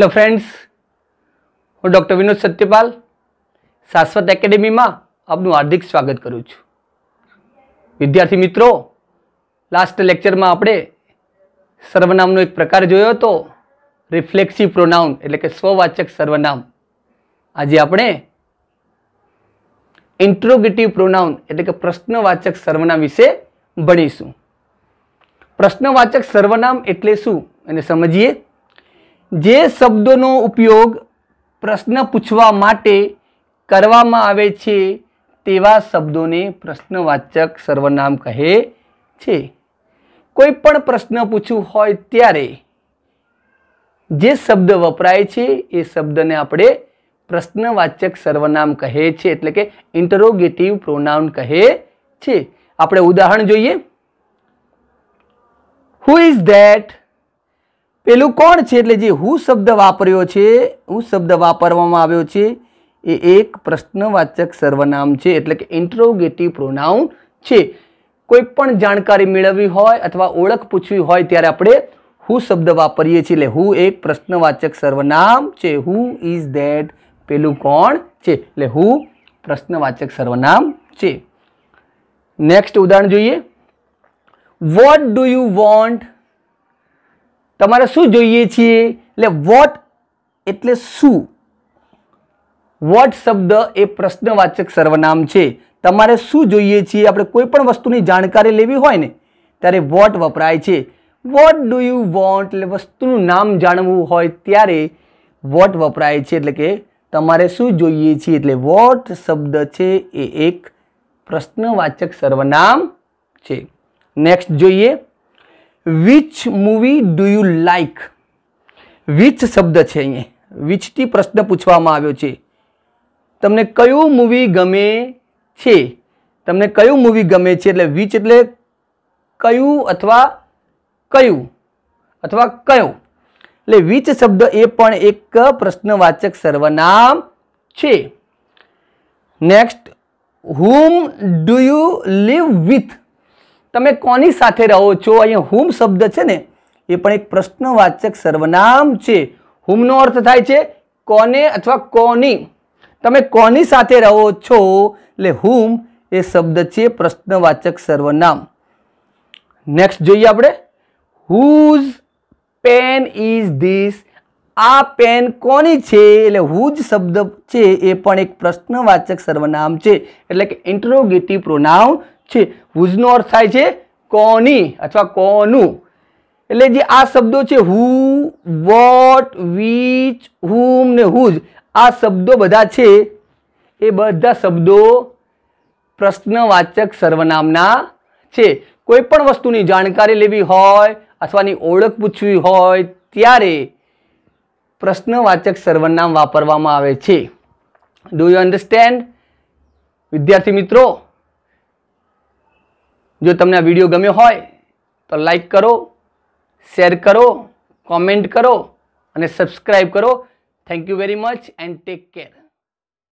hello friends હું doctor Vinod Satyapal Shashwat એકેડેમીમાં આપનું હાર્દિક સ્વાગત કરું છું વિદ્યાર્થી મિત્રો લાસ્ટ લેક્ચરમાં આપણે સર્વનામનો એક પ્રકાર જોયો હતો રિફ્લેક્સી પ્રોનાઉન એટલે કે સ્વવાચક સર્વનામ આજે આપણે ઇન્ટ્રોગેટિવ પ્રોનાઉન એટલે કે પ્રશ્નવાચક સર્વનામ વિશે ભણીશું પ્રશ્નવાચક સર્વનામ એટલે શું એને સમજીએ જે શબ્દોનો ઉપયોગ પ્રશ્ન પૂછવા માટે કરવામાં આવે છે તેવા શબ્દોને પ્રશ્નવાચક સર્વનામ કહે છે કોઈ પણ પ્રશ્ન પૂછવું હોય ત્યારે જે શબ્દ વપરાય છે એ શબ્દને આપણે પ્રશ્નવાચક સર્વનામ કહે છે એટલે કે ઇન્ટરોગેટિવ પ્રોનાઉન કહે છે આપણે ઉદાહરણ જોઈએ હુ ઇઝ ધેટ પેલું કોણ છે એટલે જે હું શબ્દ વાપર્યો છે હું શબ્દ વાપરવામાં આવ્યો છે એ એક પ્રશ્નવાચક સર્વનામ છે એટલે કે ઇન્ટ્રોગેટિવ પ્રોનાઉન છે કોઈ પણ જાણકારી મેળવવી હોય અથવા ઓળખ પૂછવી હોય ત્યારે આપણે હું શબ્દ વાપરીએ છીએ એટલે હું એક પ્રશ્નવાચક સર્વનામ છે હુ ઇઝ ધેટ પેલું કોણ છે એટલે હું પ્રશ્નવાચક સર્વનામ છે નેક્સ્ટ ઉદાહરણ જોઈએ વોટ ડુ યુ વોન્ટ તમારે શું જોઈએ છીએ એટલે વોટ એટલે શું વોટ શબ્દ એ પ્રશ્નવાચક સર્વનામ છે તમારે શું જોઈએ છીએ આપણે કોઈ પણ વસ્તુની જાણકારી લેવી હોય ને ત્યારે વોટ વપરાય છે વોટ ડુ યુ વોન્ટ એટલે વસ્તુનું નામ જાણવું હોય ત્યારે વોટ વપરાય છે એટલે કે તમારે શું જોઈએ છીએ એટલે વોટ શબ્દ છે એ એક પ્રશ્નવાચક સર્વનામ છે નેક્સ્ટ જોઈએ which movie do you like which શબ્દ છે અહીંયા વિચથી પ્રશ્ન પૂછવામાં આવ્યો છે તમને કયું મૂવી ગમે છે તમને કયું મૂવી ગમે છે એટલે વિચ એટલે કયું અથવા કયું અથવા કયું એટલે વિચ શબ્દ એ પણ એક પ્રશ્નવાચક સર્વનામ છે next whom do you live with તમે કોની સાથે રહો છો અહીંયા હુમ શબ્દ છે ને એ પણ એક પ્રશ્નવાચક સર્વનામ છે હુમનો અર્થ થાય છે કોને અથવા કોની તમે કોની સાથે રહો છો એટલે હુમ એ શબ્દ છે પ્રશ્નવાચક સર્વનામ નેક્સ્ટ જોઈએ આપણે હુઝ પેન ઇઝ ધીસ આ પેન કોની છે એટલે હુજ શબ્દ છે એ પણ એક પ્રશ્નવાચક સર્વનામ છે એટલે કે ઇન્ટ્રોગેટિવ પ્રોનાઉન છે હુઝનો અર્થ થાય છે કોની અથવા કોનું એટલે જે આ શબ્દો છે હુ વોટ વિચ હુમ ને હુઝ આ શબ્દો બધા છે એ બધા શબ્દો પ્રશ્નવાચક સર્વનામના છે કોઈ પણ વસ્તુની જાણકારી લેવી હોય અથવાની ઓળખ પૂછવી હોય ત્યારે પ્રશ્નવાચક સર્વનામ વાપરવામાં આવે છે ડુ યુ અન્ડરસ્ટેન્ડ વિદ્યાર્થી મિત્રો જો તમને આ વિડીયો ગમ્યો હોય તો લાઈક કરો શેર કરો કોમેન્ટ કરો અને સબસ્ક્રાઈબ કરો thank you very much and take care